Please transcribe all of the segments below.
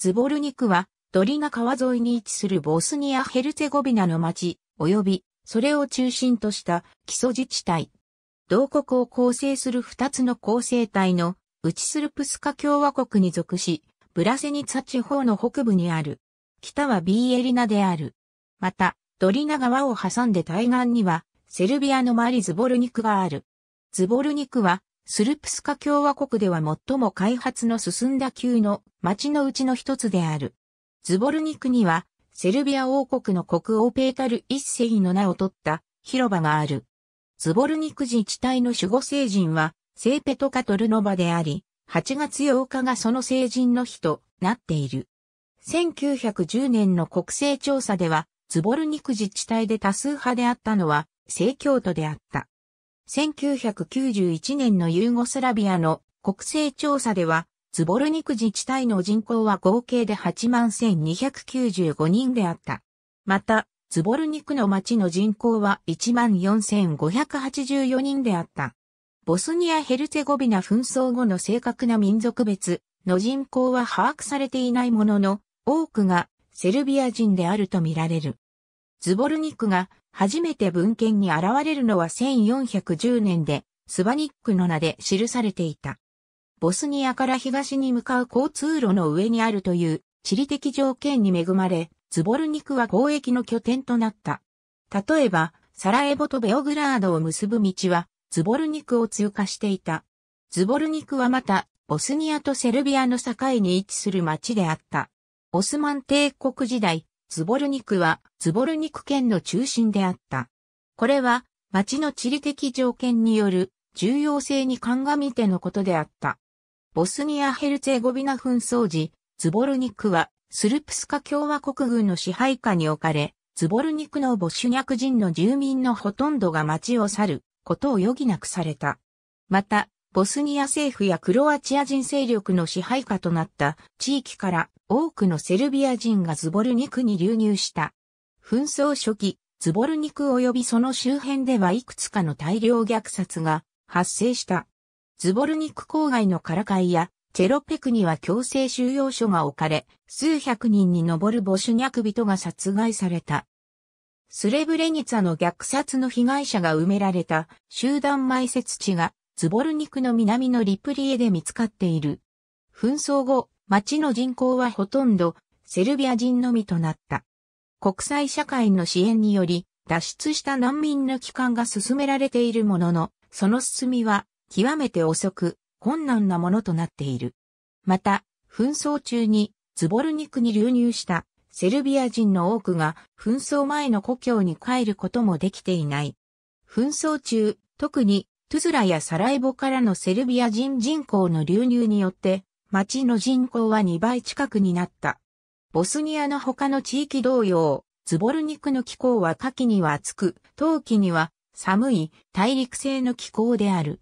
ズボルニクは、ドリナ川沿いに位置するボスニア・ヘルツェゴビナの町、及び、それを中心とした基礎自治体。同国を構成する二つの構成体の、ウチスルプスカ共和国に属し、ブラセニツァ地方の北部にある。北はビーエリナである。また、ドリナ川を挟んで対岸には、セルビアのマリズボルニクがある。ズボルニクは、スルプスカ共和国では最も開発の進んだ級の町のうちの一つである。ズボルニクには、セルビア王国の国王ペータル一世の名を取った広場がある。ズボルニク自治体の守護聖人は、セーペトカトルノバであり、8月8日がその聖人の日となっている。1910年の国勢調査では、ズボルニク自治体で多数派であったのは、聖教徒であった。1991年のユーゴスラビアの国勢調査では、ズボルニク自治体の人口は合計で8万1295人であった。また、ズボルニクの町の人口は1万4584人であった。ボスニア・ヘルツェゴビナ紛争後の正確な民族別の人口は把握されていないものの、多くがセルビア人であるとみられる。ズボルニックが初めて文献に現れるのは1410年で、スバニックの名で記されていた。ボスニアから東に向かう交通路の上にあるという地理的条件に恵まれ、ズボルニクは交易の拠点となった。例えば、サラエボとベオグラードを結ぶ道は、ズボルニクを通過していた。ズボルニクはまた、ボスニアとセルビアの境に位置する町であった。オスマン帝国時代、ズボルニクはズボルニク県の中心であった。これは町の地理的条件による重要性に鑑みてのことであった。ボスニア・ヘルツェゴビナ紛争時、ズボルニクはスルプスカ共和国軍の支配下に置かれ、ズボルニクのボシュニャク人の住民のほとんどが町を去ることを余儀なくされた。また、ボスニア政府やクロアチア人勢力の支配下となった地域から多くのセルビア人がズボルニクに流入した。紛争初期、ズボルニク及びその周辺ではいくつかの大量虐殺が発生した。ズボルニク郊外のカラカイやチェロペクには強制収容所が置かれ、数百人に上るボシュニャク人が殺害された。スレブレニツァの虐殺の被害者が埋められた集団埋設地がズボルニクの南のリプリエで見つかっている。紛争後、町の人口はほとんどセルビア人のみとなった。国際社会の支援により脱出した難民の帰還が進められているものの、その進みは極めて遅く困難なものとなっている。また、紛争中にズボルニクに流入したセルビア人の多くが紛争前の故郷に帰ることもできていない。紛争中、特にトゥズラやサラエボからのセルビア人人口の流入によって、町の人口は2倍近くになった。ボスニアの他の地域同様、ズボルニクの気候は夏季には暑く、冬季には寒い大陸性の気候である。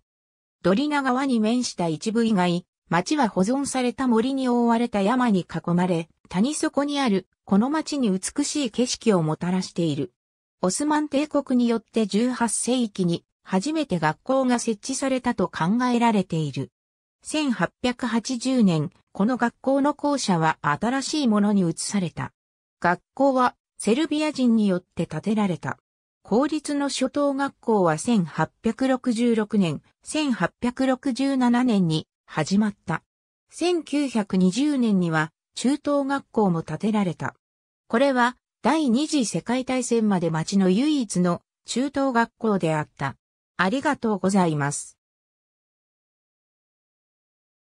ドリナ川に面した一部以外、町は保存された森に覆われた山に囲まれ、谷底にあるこの町に美しい景色をもたらしている。オスマン帝国によって18世紀に初めて学校が設置されたと考えられている。1880年、この学校の校舎は新しいものに移された。学校はセルビア人によって建てられた。公立の初等学校は1866年、1867年に始まった。1920年には中等学校も建てられた。これは第二次世界大戦まで町の唯一の中等学校であった。ありがとうございます。